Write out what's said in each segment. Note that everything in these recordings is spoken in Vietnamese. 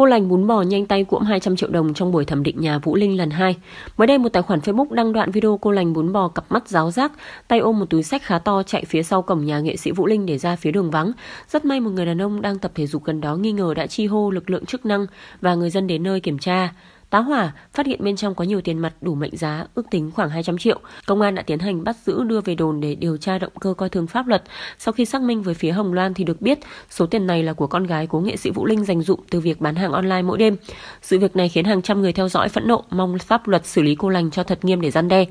Cô lành bún bò nhanh tay cuộm 200 triệu đồng trong buổi thẩm định nhà Vũ Linh lần 2. Mới đây một tài khoản Facebook đăng đoạn video cô lành bún bò cặp mắt giáo giác, tay ôm một túi sách khá to chạy phía sau cổng nhà nghệ sĩ Vũ Linh để ra phía đường vắng. Rất may một người đàn ông đang tập thể dục gần đó nghi ngờ đã chi hô lực lượng chức năng và người dân đến nơi kiểm tra. Tá hỏa phát hiện bên trong có nhiều tiền mặt đủ mệnh giá, ước tính khoảng 200 triệu. Công an đã tiến hành bắt giữ đưa về đồn để điều tra động cơ coi thường pháp luật. Sau khi xác minh với phía Hồng Loan thì được biết số tiền này là của con gái cố nghệ sĩ Vũ Linh dành dụm từ việc bán hàng online mỗi đêm. Sự việc này khiến hàng trăm người theo dõi phẫn nộ mong pháp luật xử lý cô lành cho thật nghiêm để gian đe.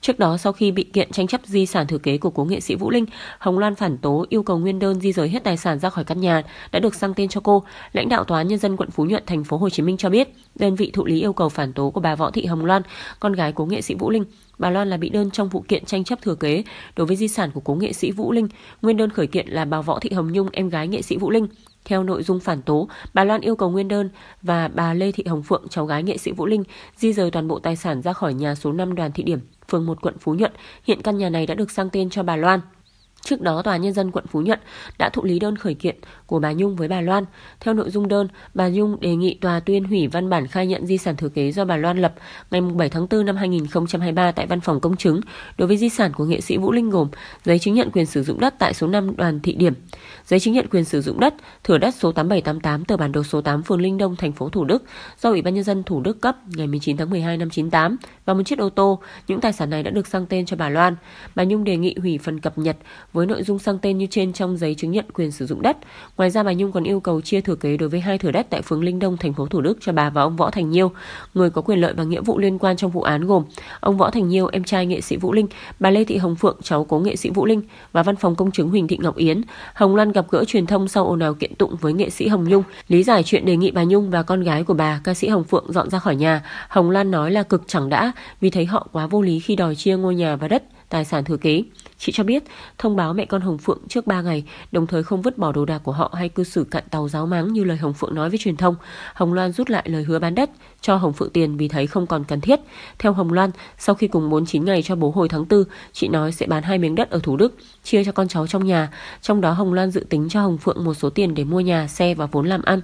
Trước đó, sau khi bị kiện tranh chấp di sản thừa kế của cố nghệ sĩ Vũ Linh, Hồng Loan phản tố yêu cầu nguyên đơn di rời hết tài sản ra khỏi căn nhà đã được sang tên cho cô. Lãnh đạo tòa án nhân dân quận Phú Nhuận, thành phố Hồ Chí Minh cho biết, đơn vị thụ lý yêu cầu phản tố của bà Võ Thị Hồng Loan, con gái cố nghệ sĩ Vũ Linh. Bà Loan là bị đơn trong vụ kiện tranh chấp thừa kế đối với di sản của cố nghệ sĩ Vũ Linh. Nguyên đơn khởi kiện là bà Võ Thị Hồng Nhung, em gái nghệ sĩ Vũ Linh. Theo nội dung phản tố, bà Loan yêu cầu Nguyên Đơn và bà Lê Thị Hồng Phượng, cháu gái nghệ sĩ Vũ Linh, di rời toàn bộ tài sản ra khỏi nhà số 5 đoàn thị điểm, phường 1 quận Phú Nhuận. Hiện căn nhà này đã được sang tên cho bà Loan. Trước đó, Tòa Nhân dân quận Phú Nhuận đã thụ lý đơn khởi kiện của bà Nhung với bà Loan. Theo nội dung đơn, bà Nhung đề nghị tòa tuyên hủy văn bản khai nhận di sản thừa kế do bà Loan lập ngày 7 tháng 4 năm 2023 tại văn phòng công chứng đối với di sản của nghệ sĩ Vũ Linh gồm giấy chứng nhận quyền sử dụng đất tại số 5 đoàn thị điểm, giấy chứng nhận quyền sử dụng đất, thửa đất số 8788 tờ bản đồ số 8 phường Linh Đông, thành phố Thủ Đức do Ủy ban Nhân dân Thủ Đức cấp ngày 19 tháng 12 năm 98 và một chiếc ô tô. Những tài sản này đã được sang tên cho bà Loan. Bà Nhung đề nghị hủy phần cập nhật với nội dung sang tên như trên trong giấy chứng nhận quyền sử dụng đất. Ngoài ra bà Nhung còn yêu cầu chia thừa kế đối với hai thửa đất tại phường Linh Đông, thành phố Thủ Đức cho bà và ông Võ Thành Nhiêu, người có quyền lợi và nghĩa vụ liên quan trong vụ án gồm ông Võ Thành Nhiêu, em trai nghệ sĩ Vũ Linh, bà Lê Thị Hồng Phượng, cháu cố nghệ sĩ Vũ Linh và văn phòng công chứng Huỳnh Thị Ngọc Yến. Hồng Loan gặp gỡ truyền thông sau ồn ào kiện tụng với nghệ sĩ Hồng Nhung, lý giải chuyện đề nghị bà Nhung và con gái của bà, ca sĩ Hồng Phượng dọn ra khỏi nhà. Hồng Lan nói là cực chẳng đã vì thấy họ quá vô lý khi đòi chia ngôi nhà và đất tài sản thừa kế. Chị cho biết, thông báo mẹ con Hồng Phượng trước 3 ngày, đồng thời không vứt bỏ đồ đạc của họ hay cư xử cạn tàu giáo máng như lời Hồng Phượng nói với truyền thông. Hồng Loan rút lại lời hứa bán đất, cho Hồng Phượng tiền vì thấy không còn cần thiết. Theo Hồng Loan, sau khi cùng 49 ngày cho bố hồi tháng 4, chị nói sẽ bán hai miếng đất ở Thủ Đức, chia cho con cháu trong nhà. Trong đó Hồng Loan dự tính cho Hồng Phượng một số tiền để mua nhà, xe và vốn làm ăn.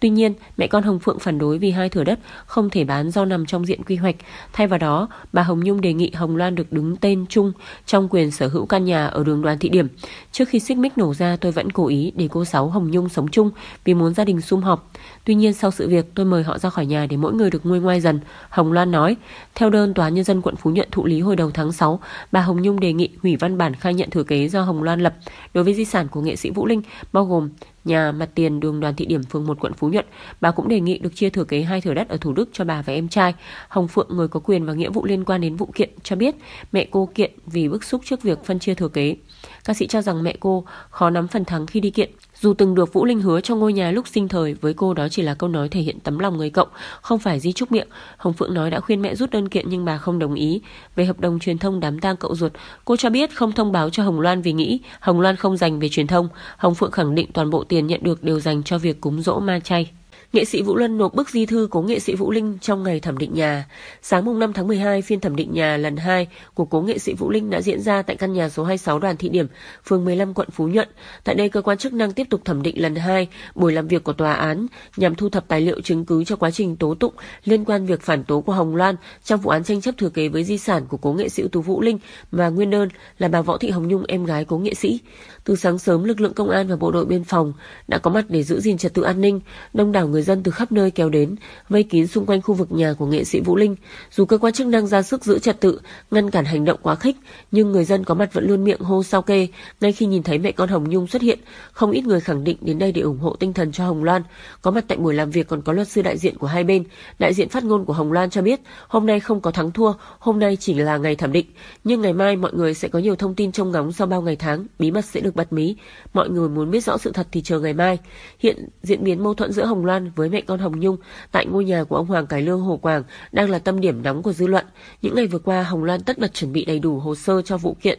Tuy nhiên, mẹ con Hồng Phượng phản đối vì hai thửa đất không thể bán do nằm trong diện quy hoạch. Thay vào đó, bà Hồng Nhung đề nghị Hồng Loan được đứng tên chung trong quyền sở hữu căn nhà ở đường Đoàn Thị Điểm. Trước khi xích mích nổ ra, tôi vẫn cố ý để cô Sáu Hồng Nhung sống chung vì muốn gia đình sum họp. Tuy nhiên sau sự việc, tôi mời họ ra khỏi nhà để mỗi người được nguôi ngoai dần. Hồng Loan nói, theo đơn Tòa Nhân dân quận Phú Nhuận thụ lý hồi đầu tháng 6, bà Hồng Nhung đề nghị hủy văn bản khai nhận thừa kế do Hồng Loan lập đối với di sản của nghệ sĩ Vũ Linh, bao gồm Nhà mặt tiền đường đoàn thị điểm phường 1 quận Phú Nhuận, bà cũng đề nghị được chia thừa kế hai thửa đất ở Thủ Đức cho bà và em trai. Hồng Phượng, người có quyền và nghĩa vụ liên quan đến vụ kiện, cho biết mẹ cô kiện vì bức xúc trước việc phân chia thừa kế ca sĩ cho rằng mẹ cô khó nắm phần thắng khi đi kiện. Dù từng được Vũ Linh hứa cho ngôi nhà lúc sinh thời, với cô đó chỉ là câu nói thể hiện tấm lòng người cộng, không phải di trúc miệng. Hồng Phượng nói đã khuyên mẹ rút đơn kiện nhưng bà không đồng ý. Về hợp đồng truyền thông đám tang cậu ruột, cô cho biết không thông báo cho Hồng Loan vì nghĩ Hồng Loan không dành về truyền thông. Hồng Phượng khẳng định toàn bộ tiền nhận được đều dành cho việc cúng dỗ ma chay. Nghệ sĩ Vũ Luân nộp bức di thư của nghệ sĩ Vũ Linh trong ngày thẩm định nhà. Sáng mùng 5 tháng 12, phiên thẩm định nhà lần 2 của cố nghệ sĩ Vũ Linh đã diễn ra tại căn nhà số 26 đoàn thị điểm, phường 15 quận Phú Nhuận. Tại đây, cơ quan chức năng tiếp tục thẩm định lần 2 buổi làm việc của tòa án nhằm thu thập tài liệu chứng cứ cho quá trình tố tụng liên quan việc phản tố của Hồng Loan trong vụ án tranh chấp thừa kế với di sản của cố nghệ sĩ tú Vũ Linh và nguyên đơn là bà Võ Thị Hồng Nhung, em gái cố nghệ sĩ. Từ sáng sớm, lực lượng công an và bộ đội biên phòng đã có mặt để giữ gìn trật tự an ninh. Đông đảo người người dân từ khắp nơi kéo đến, vây kín xung quanh khu vực nhà của nghệ sĩ Vũ Linh. Dù cơ quan chức năng ra sức giữ trật tự, ngăn cản hành động quá khích, nhưng người dân có mặt vẫn luôn miệng hô sao kê. Ngay khi nhìn thấy mẹ con Hồng Nhung xuất hiện, không ít người khẳng định đến đây để ủng hộ tinh thần cho Hồng Loan. Có mặt tại buổi làm việc còn có luật sư đại diện của hai bên. Đại diện phát ngôn của Hồng Loan cho biết, hôm nay không có thắng thua, hôm nay chỉ là ngày thẩm định, nhưng ngày mai mọi người sẽ có nhiều thông tin trông ngóng sau bao ngày tháng, bí mật sẽ được bật mí. Mọi người muốn biết rõ sự thật thì chờ ngày mai. Hiện diễn biến mâu thuẫn giữa Hồng Loan với mẹ con Hồng Nhung tại ngôi nhà của ông Hoàng Cải Lương Hồ Quảng đang là tâm điểm nóng của dư luận. Những ngày vừa qua, Hồng Loan tất bật chuẩn bị đầy đủ hồ sơ cho vụ kiện.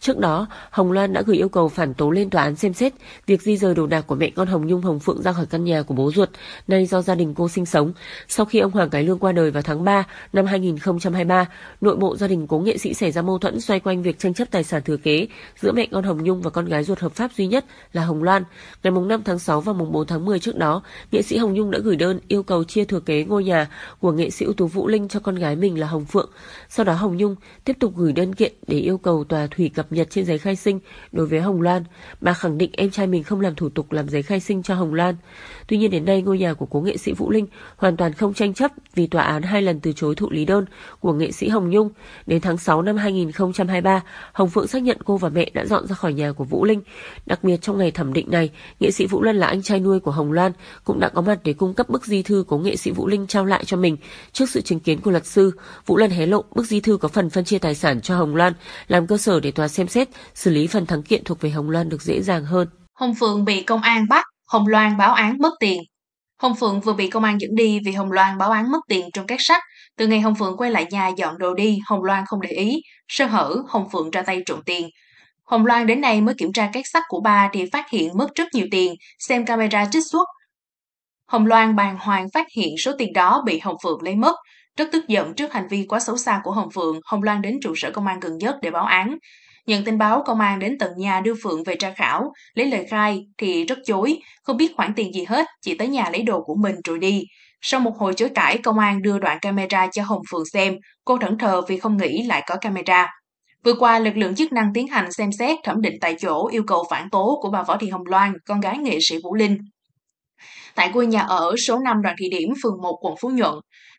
Trước đó, Hồng Loan đã gửi yêu cầu phản tố lên tòa án xem xét việc di rời đồ đạc của mẹ con Hồng Nhung Hồng Phượng ra khỏi căn nhà của bố ruột, nay do gia đình cô sinh sống. Sau khi ông Hoàng Cái Lương qua đời vào tháng 3 năm 2023, nội bộ gia đình cố nghệ sĩ xảy ra mâu thuẫn xoay quanh việc tranh chấp tài sản thừa kế giữa mẹ con Hồng Nhung và con gái ruột hợp pháp duy nhất là Hồng Loan. Ngày 5 tháng 6 và 4 tháng 10 trước đó, nghệ sĩ Hồng Hồng Nhung đã gửi đơn yêu cầu chia thừa kế ngôi nhà của nghệ sĩ ưu tú Vũ Linh cho con gái mình là Hồng Phượng. Sau đó Hồng Nhung tiếp tục gửi đơn kiện để yêu cầu tòa thủy cập nhật trên giấy khai sinh đối với Hồng Loan. Bà khẳng định em trai mình không làm thủ tục làm giấy khai sinh cho Hồng Loan. Tuy nhiên đến nay ngôi nhà của cố nghệ sĩ Vũ Linh hoàn toàn không tranh chấp vì tòa án hai lần từ chối thụ lý đơn của nghệ sĩ Hồng Nhung. Đến tháng 6 năm 2023, Hồng Phượng xác nhận cô và mẹ đã dọn ra khỏi nhà của Vũ Linh. Đặc biệt trong ngày thẩm định này, nghệ sĩ Vũ Linh là anh trai nuôi của Hồng Loan cũng đã có mặt để cung cấp bức di thư của nghệ sĩ Vũ Linh trao lại cho mình. Trước sự chứng kiến của luật sư, Vũ Lân hé lộ bức di thư có phần phân chia tài sản cho Hồng Loan, làm cơ sở để tòa xem xét xử lý phần thắng kiện thuộc về Hồng Loan được dễ dàng hơn. Hồng Phượng bị công an bắt, Hồng Loan báo án mất tiền. Hồng Phượng vừa bị công an dẫn đi vì Hồng Loan báo án mất tiền trong các sách. Từ ngày Hồng Phượng quay lại nhà dọn đồ đi, Hồng Loan không để ý. Sơ hở, Hồng Phượng ra tay trộm tiền. Hồng Loan đến nay mới kiểm tra các sách của ba thì phát hiện mất rất nhiều tiền, xem camera trích xuất, Hồng Loan bàng hoàng phát hiện số tiền đó bị Hồng Phượng lấy mất. Rất tức giận trước hành vi quá xấu xa của Hồng Phượng, Hồng Loan đến trụ sở công an gần nhất để báo án. Nhận tin báo, công an đến tận nhà đưa Phượng về tra khảo, lấy lời khai thì rất chối, không biết khoản tiền gì hết, chỉ tới nhà lấy đồ của mình rồi đi. Sau một hồi chối cãi, công an đưa đoạn camera cho Hồng Phượng xem, cô thẫn thờ vì không nghĩ lại có camera. Vừa qua, lực lượng chức năng tiến hành xem xét thẩm định tại chỗ yêu cầu phản tố của bà Võ Thị Hồng Loan, con gái nghệ sĩ Vũ Linh tại ngôi nhà ở số 5 đoàn thị điểm phường 1 quận Phú Nhuận.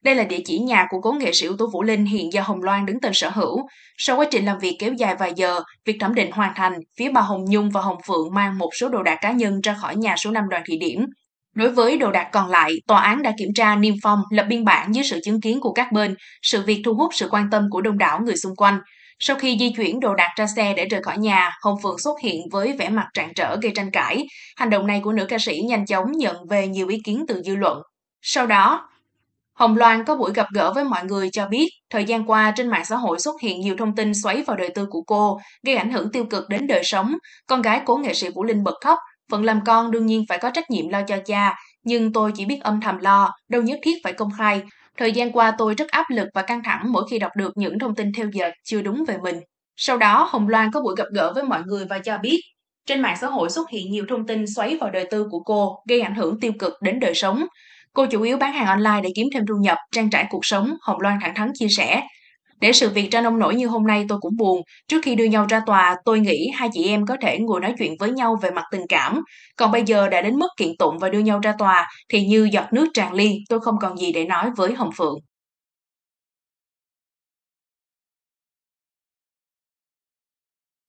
Đây là địa chỉ nhà của cố nghệ sĩ ưu tú Vũ Linh hiện do Hồng Loan đứng tên sở hữu. Sau quá trình làm việc kéo dài vài giờ, việc thẩm định hoàn thành, phía bà Hồng Nhung và Hồng Phượng mang một số đồ đạc cá nhân ra khỏi nhà số 5 đoàn thị điểm. Đối với đồ đạc còn lại, tòa án đã kiểm tra niêm phong, lập biên bản dưới sự chứng kiến của các bên. Sự việc thu hút sự quan tâm của đông đảo người xung quanh. Sau khi di chuyển đồ đạc ra xe để rời khỏi nhà, Hồng Phượng xuất hiện với vẻ mặt trạng trở gây tranh cãi. Hành động này của nữ ca sĩ nhanh chóng nhận về nhiều ý kiến từ dư luận. Sau đó, Hồng Loan có buổi gặp gỡ với mọi người cho biết, thời gian qua trên mạng xã hội xuất hiện nhiều thông tin xoáy vào đời tư của cô, gây ảnh hưởng tiêu cực đến đời sống. Con gái cố nghệ sĩ Vũ Linh bật khóc, phận làm con đương nhiên phải có trách nhiệm lo cho cha, nhưng tôi chỉ biết âm thầm lo, đâu nhất thiết phải công khai. Thời gian qua tôi rất áp lực và căng thẳng mỗi khi đọc được những thông tin theo dệt chưa đúng về mình. Sau đó, Hồng Loan có buổi gặp gỡ với mọi người và cho biết trên mạng xã hội xuất hiện nhiều thông tin xoáy vào đời tư của cô, gây ảnh hưởng tiêu cực đến đời sống. Cô chủ yếu bán hàng online để kiếm thêm thu nhập, trang trải cuộc sống, Hồng Loan thẳng thắn chia sẻ, để sự việc tranh nông nổi như hôm nay tôi cũng buồn. Trước khi đưa nhau ra tòa, tôi nghĩ hai chị em có thể ngồi nói chuyện với nhau về mặt tình cảm. Còn bây giờ đã đến mức kiện tụng và đưa nhau ra tòa thì như giọt nước tràn ly, tôi không còn gì để nói với Hồng Phượng.